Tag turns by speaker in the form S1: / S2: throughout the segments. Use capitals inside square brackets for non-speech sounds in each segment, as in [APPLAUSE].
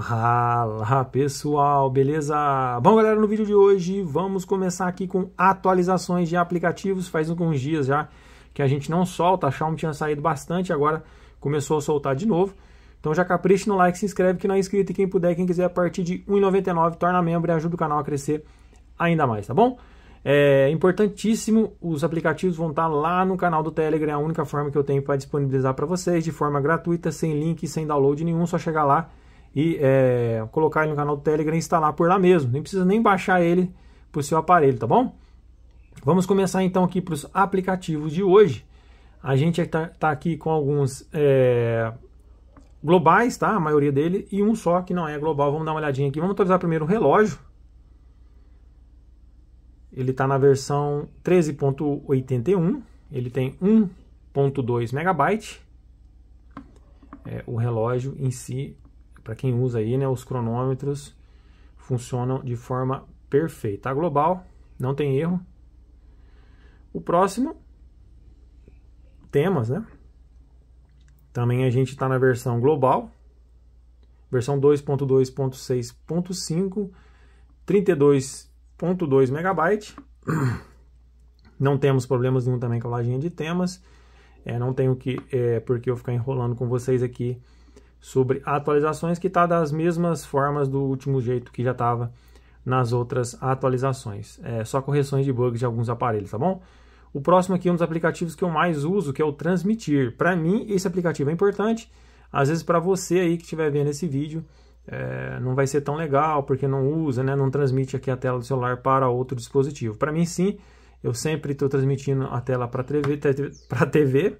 S1: Fala pessoal, beleza? Bom, galera, no vídeo de hoje vamos começar aqui com atualizações de aplicativos. Faz alguns dias já que a gente não solta, a Xiaomi tinha saído bastante, agora começou a soltar de novo. Então já capricha no like, se inscreve que não é inscrito e quem puder, quem quiser, a partir de R$1,99 torna membro e ajuda o canal a crescer ainda mais, tá bom? É importantíssimo, os aplicativos vão estar lá no canal do Telegram, é a única forma que eu tenho para disponibilizar para vocês, de forma gratuita, sem link, sem download nenhum, só chegar lá e é, colocar ele no canal do Telegram e instalar por lá mesmo. Nem precisa nem baixar ele para o seu aparelho, tá bom? Vamos começar então aqui para os aplicativos de hoje. A gente está tá aqui com alguns é, globais, tá? A maioria dele e um só que não é global. Vamos dar uma olhadinha aqui. Vamos atualizar primeiro o relógio. Ele está na versão 13.81. Ele tem 1.2 megabyte. É, o relógio em si para quem usa aí, né, os cronômetros funcionam de forma perfeita. A global não tem erro. O próximo temas, né? Também a gente está na versão global, versão 2.2.6.5, 32.2 megabyte. [CLEARS THROAT] Não temos problemas nenhum também com a lojinha de temas. É, não tenho que é, porque eu ficar enrolando com vocês aqui sobre atualizações que está das mesmas formas do último jeito que já estava nas outras atualizações. É só correções de bugs de alguns aparelhos, tá bom? O próximo aqui é um dos aplicativos que eu mais uso, que é o Transmitir. Para mim, esse aplicativo é importante. Às vezes, para você aí que estiver vendo esse vídeo, é, não vai ser tão legal, porque não usa, né? não transmite aqui a tela do celular para outro dispositivo. Para mim, sim, eu sempre estou transmitindo a tela para TV, para TV,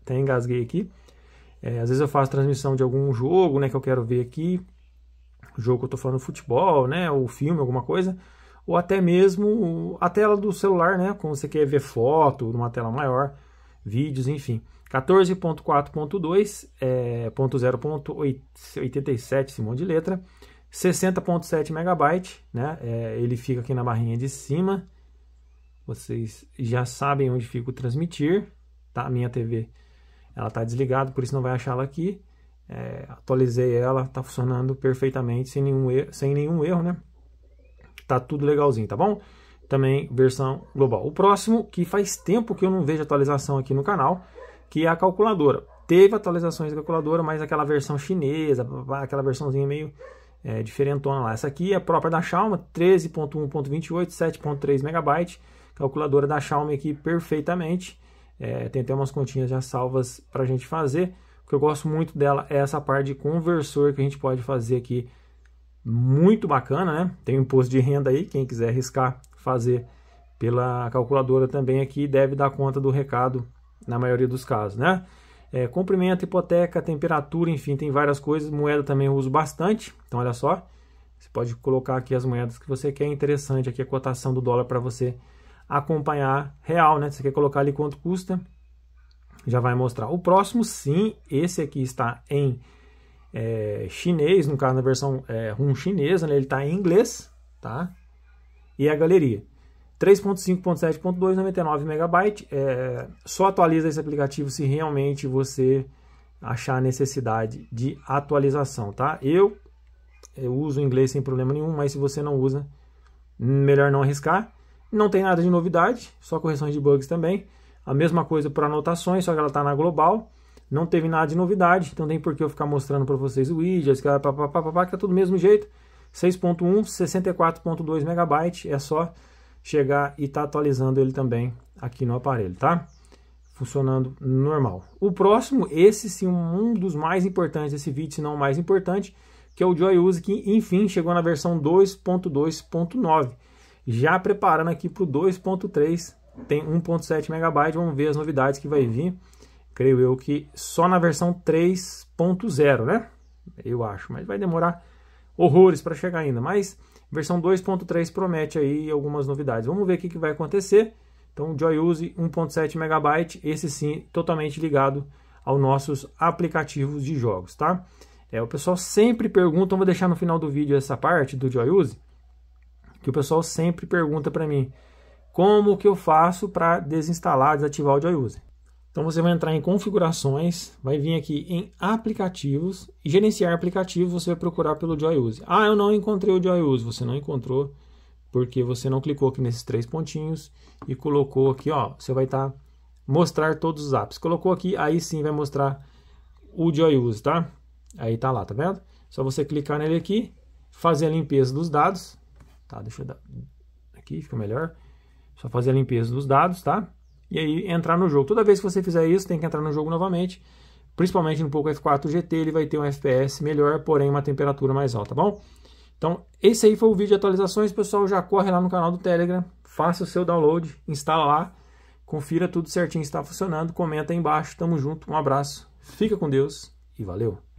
S1: até engasguei aqui, é, às vezes eu faço transmissão de algum jogo, né, que eu quero ver aqui, o jogo que eu estou falando futebol, né, ou filme, alguma coisa, ou até mesmo a tela do celular, né, quando você quer ver foto numa tela maior, vídeos, enfim. 14.4.2, é, 0.87, esse monte de letra, 60.7 megabyte, né, é, ele fica aqui na barrinha de cima, vocês já sabem onde fica o transmitir, tá, minha TV ela está desligada, por isso não vai achar ela aqui. É, atualizei ela, está funcionando perfeitamente, sem nenhum, erro, sem nenhum erro, né? Tá tudo legalzinho, tá bom? Também versão global. O próximo, que faz tempo que eu não vejo atualização aqui no canal, que é a calculadora. Teve atualizações da calculadora, mas aquela versão chinesa, aquela versãozinha meio é, diferentona lá. Essa aqui é própria da Xiaomi, 13.1.28, 7.3 MB. Calculadora da Xiaomi aqui perfeitamente. É, tem até umas continhas já salvas para a gente fazer. O que eu gosto muito dela é essa parte de conversor que a gente pode fazer aqui. Muito bacana, né? Tem um imposto de renda aí, quem quiser arriscar fazer pela calculadora também aqui deve dar conta do recado na maioria dos casos, né? É, comprimento, hipoteca, temperatura, enfim, tem várias coisas. Moeda também eu uso bastante. Então, olha só, você pode colocar aqui as moedas que você quer. interessante aqui a cotação do dólar para você acompanhar real, né? Você quer colocar ali quanto custa, já vai mostrar. O próximo, sim, esse aqui está em é, chinês, no caso na versão é, RUM chinesa, né? ele está em inglês, tá? E a galeria. 3.5.7.299 MB. É, só atualiza esse aplicativo se realmente você achar necessidade de atualização, tá? Eu, eu uso inglês sem problema nenhum, mas se você não usa, melhor não arriscar. Não tem nada de novidade, só correções de bugs também. A mesma coisa para anotações, só que ela está na global. Não teve nada de novidade, então tem por que eu ficar mostrando para vocês o widgets, que está é tudo do mesmo jeito. 6.1, 64.2 MB, é só chegar e estar tá atualizando ele também aqui no aparelho, tá? Funcionando normal. O próximo, esse sim, um dos mais importantes desse vídeo, se não o mais importante, que é o Joy Use, que enfim chegou na versão 2.2.9. Já preparando aqui para o 2.3, tem 1.7 MB, vamos ver as novidades que vai vir. Creio eu que só na versão 3.0, né? Eu acho, mas vai demorar horrores para chegar ainda. Mas versão 2.3 promete aí algumas novidades. Vamos ver o que, que vai acontecer. Então, JoyUse 1.7 MB, esse sim, totalmente ligado aos nossos aplicativos de jogos, tá? É, o pessoal sempre pergunta, vou deixar no final do vídeo essa parte do JoyUse, que o pessoal sempre pergunta para mim, como que eu faço para desinstalar, desativar o JoyUser? Então você vai entrar em configurações, vai vir aqui em aplicativos e gerenciar aplicativos, você vai procurar pelo JoyUse. Ah, eu não encontrei o JoyUse, você não encontrou porque você não clicou aqui nesses três pontinhos e colocou aqui, ó, você vai estar tá mostrar todos os apps. Colocou aqui, aí sim vai mostrar o JoyUse, tá? Aí tá lá, tá vendo? Só você clicar nele aqui, fazer a limpeza dos dados, Tá, deixa eu dar aqui, fica melhor. Só fazer a limpeza dos dados, tá? E aí entrar no jogo. Toda vez que você fizer isso, tem que entrar no jogo novamente. Principalmente no Poco F4 GT, ele vai ter um FPS melhor, porém uma temperatura mais alta, tá bom? Então, esse aí foi o vídeo de atualizações, pessoal. Já corre lá no canal do Telegram, faça o seu download, instala lá, confira tudo certinho está funcionando, comenta aí embaixo. Tamo junto, um abraço, fica com Deus e valeu!